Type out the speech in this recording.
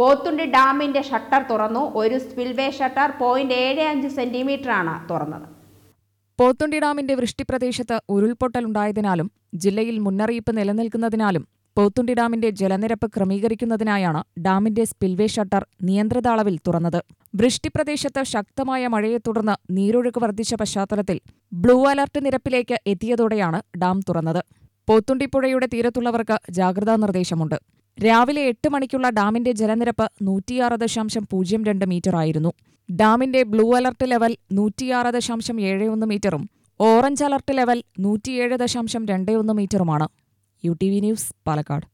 പോത്തുണ്ടി ഡാമിൻ്റെ ഷട്ടർ തുറന്നു ഒരു സ്പിൽവേ ഷട്ടർ പോയിന്റ് ഏഴ് അഞ്ച് സെന്റിമീറ്ററാണ് തുറന്നത് പോത്തുണ്ടി ഡാമിന്റെ വൃഷ്ടിപ്രദേശത്ത് ഉരുൾപൊട്ടലുണ്ടായതിനാലും ജില്ലയിൽ മുന്നറിയിപ്പ് നിലനിൽക്കുന്നതിനാലും പോത്തുണ്ടി ഡാമിന്റെ ജലനിരപ്പ് ക്രമീകരിക്കുന്നതിനായാണ് ഡാമിന്റെ സ്പിൽവേ ഷട്ടർ നിയന്ത്രിത അളവിൽ തുറന്നത് വൃഷ്ടിപ്രദേശത്ത് ശക്തമായ മഴയെ തുടർന്ന് നീരൊഴുക്ക് വർദ്ധിച്ച പശ്ചാത്തലത്തിൽ ബ്ലൂ അലർട്ട് നിരപ്പിലേക്ക് എത്തിയതോടെയാണ് ഡാം തുറന്നത് പോത്തുണ്ടി പുഴയുടെ തീരത്തുള്ളവർക്ക് ജാഗ്രതാ നിർദ്ദേശമുണ്ട് രാവിലെ എട്ട് മണിക്കുള്ള ഡാമിന്റെ ജലനിരപ്പ് നൂറ്റിയാറ് ദശാംശം പൂജ്യം രണ്ട് മീറ്ററായിരുന്നു ഡാമിന്റെ ബ്ലൂ അലർട്ട് ലെവൽ നൂറ്റിയാറ് ദശാംശം ഏഴ് ഒന്ന് മീറ്ററും ഓറഞ്ച് അലർട്ട് ലെവൽ നൂറ്റിയേഴ് ദശാംശം രണ്ട് ഒന്ന് മീറ്ററുമാണ് U T V news Palakkad